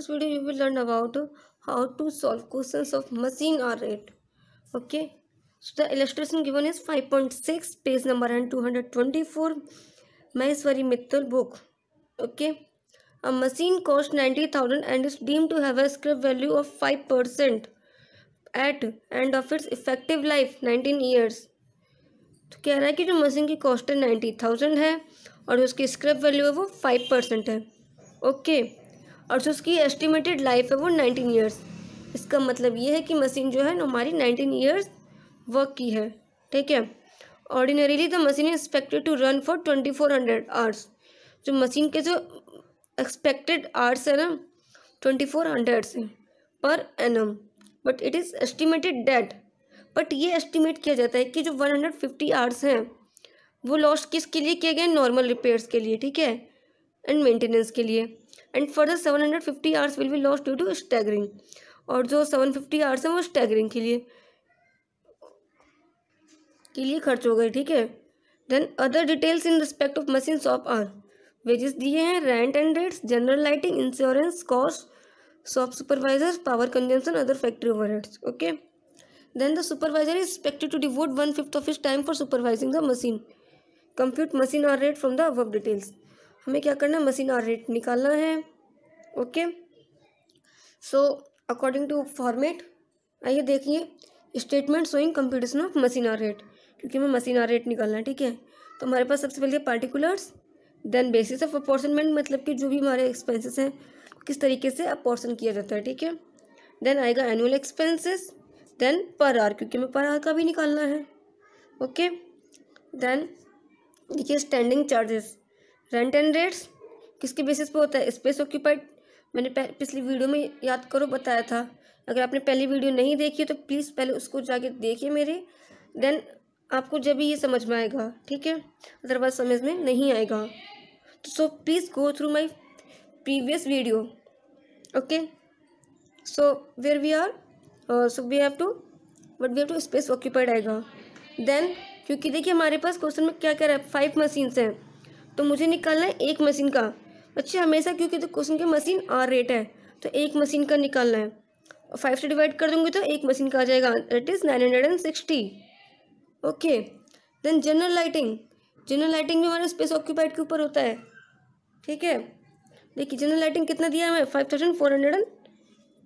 this video you will learn about how to solve questions of machine or rate okay so the illustration given is 5.6 page number and 224 maheshwari mittal book okay a machine cost 90000 and is deemed to have a scrap value of 5% at end of its effective life 19 years तो कह रहा है कि जो machine की cost है ninety thousand है और उसकी स्क्रैप वैल्यू है वो फाइव परसेंट है ओके okay. और जो उसकी एस्टिमेटेड लाइफ है वो नाइनटीन ईयर्स इसका मतलब ये है कि मशीन जो है हमारी नाइनटीन ईयर्स वर्क की है ठीक है ordinarily the machine is expected to run for twenty four hundred hours जो मशीन के जो एक्सपेक्टेड आवर्स है ना ट्वेंटी फोर हंड्रेड से per annum but it is estimated that but ये एस्टिमेट किया जाता है कि जो वन हंड्रेड फिफ्टी आवर्स हैं वो लॉस किसके लिए किए गए नॉर्मल रिपेयर्स के लिए ठीक है एंड मेंटेनेंस के लिए and further seven hundred fifty hours will be loss due to staggering और जो सेवन फिफ्टी आवर्स हैं वो स्टैगरिंग के लिए के लिए खर्च हो गए ठीक है then other details in respect of machine shop are wages दिए हैं rent and rates general lighting insurance cost shop supervisor power consumption other factory overheads okay then the supervisor is expected to devote one fifth of his time for supervising the machine compute machine hour rate from the अब details हमें क्या करना है machine hour rate निकालना है okay so according to format आइए देखिए statement showing computation of machine hour rate क्योंकि हमें मसीन और रेट निकालना है ठीक है तो हमारे पास सबसे पहले particulars then basis of apportionment मतलब कि जो भी हमारे एक्सपेंसेस हैं किस तरीके से अपॉर्सन किया जाता है ठीक है देन आएगा annual expenses then per hour क्योंकि हमें पर आर का भी निकालना है ओके देन देखिए standing charges rent and rates किसके बेसिस पे होता है स्पेस ऑक्यूपाइड मैंने पिछली वीडियो में याद करो बताया था अगर आपने पहली वीडियो नहीं देखी तो प्लीज़ पहले उसको जाके देखिए मेरे देन आपको जब भी ये समझ में आएगा ठीक है अदरवाइज समझ में नहीं आएगा तो so please go through my previous video okay so where we are so we have to but we have to space occupied आएगा देन क्योंकि देखिए हमारे पास क्वेश्चन में क्या क्या रहा है फाइव मशीन्स हैं तो मुझे निकालना है एक मशीन का बच्चे अच्छा, हमेशा क्योंकि तो क्वेश्चन के मशीन आर रेट है तो एक मशीन का निकालना है और फाइव से डिवाइड कर दूंगी तो एक मशीन का आ जाएगा that is nine hundred and sixty okay then general lighting general lighting भी हमारा स्पेस ऑक्यूपाइड के ऊपर होता है ठीक है देखिए जनरल लाइटिंग कितना दिया हमें five thousand four hundred and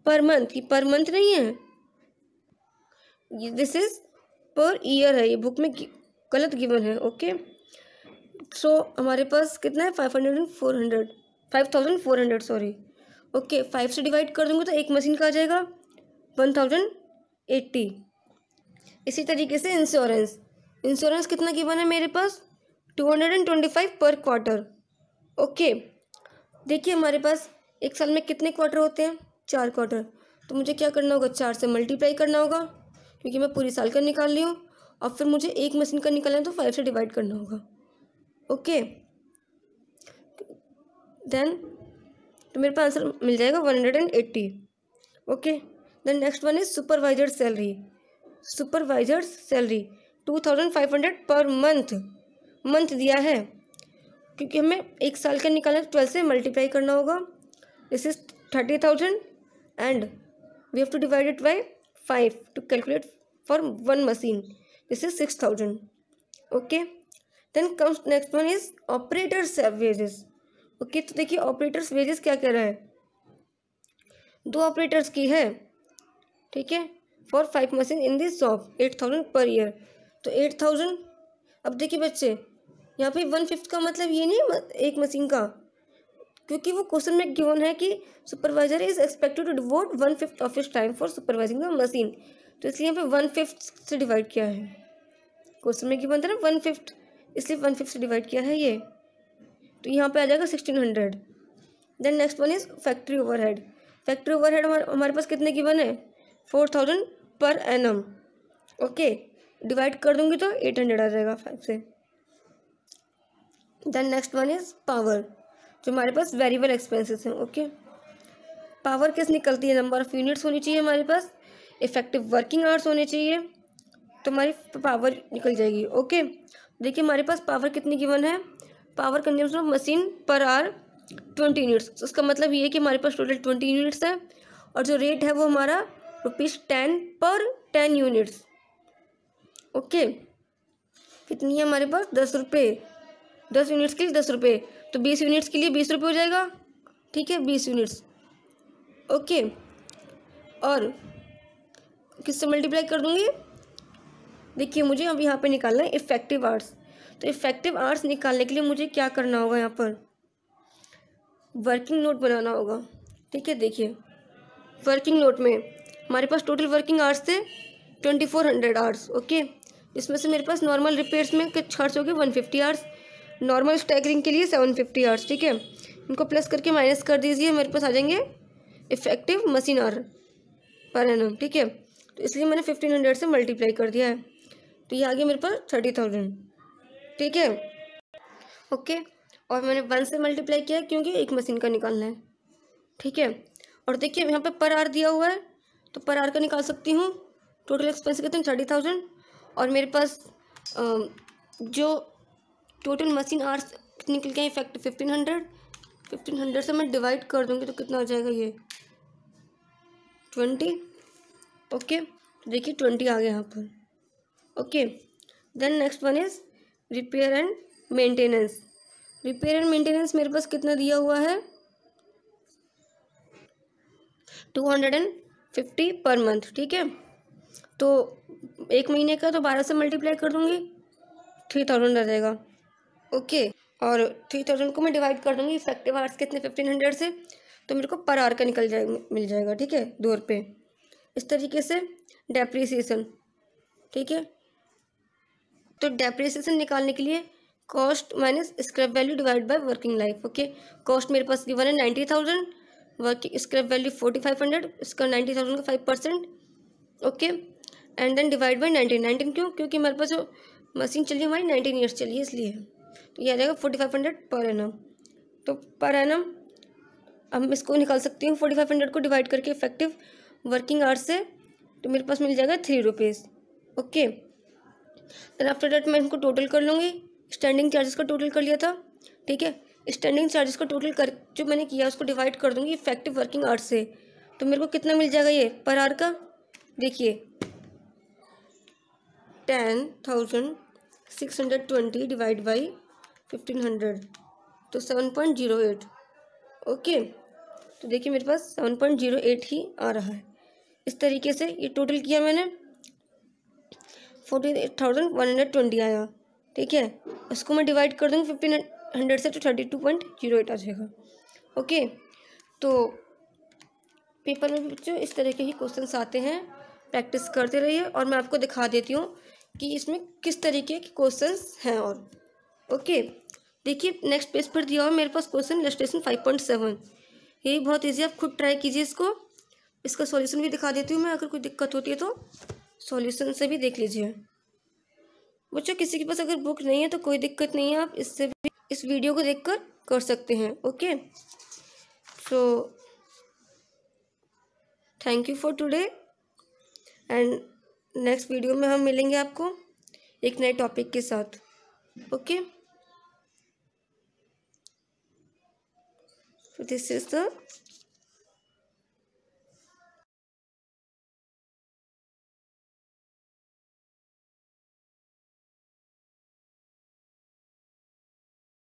per month ये पर मंथ नहीं है दिस इज़ पर ईयर है ये बुक में गलत गिवन है ओके okay? सो so, हमारे पास कितना है five hundred and four hundred five thousand four hundred sorry okay five से डिवाइड कर दूंगी तो एक मशीन का आ जाएगा वन थाउजेंड एट्टी इसी तरीके से इंश्योरेंस इंश्योरेंस कितना की है मेरे पास two hundred and twenty five per quarter okay देखिए हमारे पास एक साल में कितने क्वार्टर होते हैं चार क्वार्टर तो मुझे क्या करना होगा चार से मल्टीप्लाई करना होगा क्योंकि मैं पूरी साल का निकाल ली हूँ और फिर मुझे एक मशीन का निकालना है तो फाइव से डिवाइड करना होगा ओके देन तो मेरे पास आंसर मिल जाएगा one hundred and eighty okay then next one is supervisor salary supervisor salary two thousand five hundred per month month दिया है क्योंकि हमें एक साल का निकालना ट्वेल्व से मल्टीप्लाई करना होगा this is thirty thousand and we have to divide it by five to calculate for one machine this is six thousand okay then comes next one is operators wages okay तो देखिए operators wages क्या कह रहा है दो operators की है ठीक है for five machine in this shop eight thousand per year तो एट थाउजेंड अब देखिए बच्चे यहाँ पे वन फिफ्थ का मतलब ये नहीं एक मशीन का क्योंकि वो क्वेश्चन में गिवन है कि supervisor is expected to devote one fifth of his time for supervising the machine तो इसलिए यहाँ पे वन फिफ्थ से डिवाइड किया है क्वेश्चन में गिवन था ना वन फिफ्थ इसलिए वन फिफ्थ से डिवाइड किया है ये तो यहाँ पे आ जाएगा sixteen hundred then next one is factory overhead factory overhead हमारे पास कितने की है four thousand per annum okay divide कर दूंगी तो एट हंड्रेड आ जाएगा फाइव से then next one is power जो हमारे पास वेरिएबल एक्सपेंसेस हैं ओके पावर किस निकलती है नंबर ऑफ़ यूनिट्स होनी चाहिए हमारे पास इफेक्टिव वर्किंग आवर्स होने चाहिए तो हमारी पावर निकल जाएगी ओके देखिए हमारे पास पावर कितनी गिवन है power consumption of machine per hour twenty units उसका मतलब ये है कि हमारे पास टोटल ट्वेंटी यूनिट्स है और जो रेट है वो हमारा rupees ten per ten units okay कितनी है हमारे पास दस रुपये दस यूनिट्स के लिए दस रुपये तो बीस यूनिट्स के लिए बीस रुपये हो जाएगा ठीक है बीस यूनिट्स ओके और किससे मल्टीप्लाई कर दूँगी देखिए मुझे अब यहाँ पे निकालना है इफ़ेक्टिव आर्ट्स तो इफ़ेक्टिव आर्ट्स निकालने के लिए मुझे क्या करना होगा यहाँ पर वर्किंग नोट बनाना होगा ठीक है देखिए वर्किंग नोट में हमारे पास टोटल वर्किंग आर्ट्स थे twenty four hundred hours okay इसमें से मेरे पास नॉर्मल रिपेयर्स में खर्च हो गए one fifty hours normal staggering के लिए सेवन फिफ्टी आर्ट्स ठीक है इनको प्लस करके माइनस कर दीजिए मेरे पास आ जाएंगे इफ़ेक्टिव मशीन आर पर एन ठीक है तो इसलिए मैंने फिफ्टीन हंड्रेड से मल्टीप्लाई कर दिया है तो ये आ गया मेरे पास थर्टी थाउजेंड ठीक है ओके और मैंने वन से मल्टीप्लाई किया क्योंकि एक मशीन का निकालना है ठीक है और देखिए यहाँ पे पर आर दिया हुआ है तो पर आर का निकाल सकती हूँ टोटल एक्सपेंस कितने थर्टी थाउजेंड और मेरे पास जो टोटल मशीन आर्स निकल के effect fifteen hundred fifteen hundred से मैं डिवाइड कर दूँगी तो कितना आ जाएगा ये ट्वेंटी ओके देखिए ट्वेंटी आ गया यहाँ पर okay then next one is repair and maintenance repair and maintenance मेरे पास कितना दिया हुआ है two hundred and fifty per month ठीक है तो एक महीने का तो बारह से मल्टीप्लाई कर दूँगी थ्री थाउजेंड आ जाएगा ओके और थ्री थाउजेंड को मैं डिवाइड कर दूँगी इफेक्टिव आवर्स कितने फिफ्टीन हंड्रेड से तो मेरे को पर आवर का निकल जाए मिल जाएगा ठीक है दो रुपये इस तरीके से डेप्रीसीसन ठीक है तो डेप्रिसिएशन निकालने के लिए cost minus scrap value divide by working life okay cost मेरे पास गिवन है ninety thousand working scrap value forty five hundred इसका नाइन्टी थाउजेंड का five percent okay and then divide by nineteen nineteen क्यों क्योंकि मेरे पास जो मशीन चली हमारी नाइनटीन ईयर्स चली है इसलिए तो ये आ जाएगा forty five hundred per annum तो पर एनम हम इसको निकाल सकती हूँ फोर्टी फाइव हंड्रेड को डिवाइड करके इफेक्टिव वर्किंग आवर्स से तो मेरे पास मिल जाएगा three rupees okay then after that मैं इनको टोटल कर लूँगी स्टैंडिंग चार्जेस का टोटल कर लिया था ठीक है स्टैंडिंग चार्जेस का टोटल कर जो मैंने किया उसको डिवाइड कर दूँगी इफेक्टिव वर्किंग आर्ट से तो मेरे को कितना मिल जाएगा ये पर आर का देखिए ten thousand six hundred twenty divide by fifteen hundred तो seven point zero eight okay तो देखिए मेरे पास सेवन पॉइंट जीरो एट ही आ रहा है इस तरीके से ये टोटल किया मैंने forty thousand one hundred twenty आया ठीक है इसको मैं डिवाइड कर दूँगी फिफ्टीन हंड्रेड से तो thirty two point zero eight आ जाएगा ओके तो पेपर में बच्चों इस तरह के ही क्वेश्चन आते हैं प्रैक्टिस करते रहिए और मैं आपको दिखा देती हूँ कि इसमें किस तरीके के क्वेश्चन हैं और ओके देखिए नेक्स्ट पेज पर दिया हुआ मेरे पास क्वेश्चन लिस्टेशन फाइव पॉइंट सेवन यही बहुत ईजी आप खुद ट्राई कीजिए इसको इसका सॉल्यूशन भी दिखा देती हूँ मैं अगर कोई दिक्कत होती है तो सॉल्यूशन से भी देख लीजिए बच्चों किसी के पास अगर बुक नहीं है तो कोई दिक्कत नहीं है आप इससे भी इस वीडियो को कर, कर सकते हैं okay so thank you for today and next video में हम मिलेंगे आपको एक नए टॉपिक के साथ ओके दिस इज़ द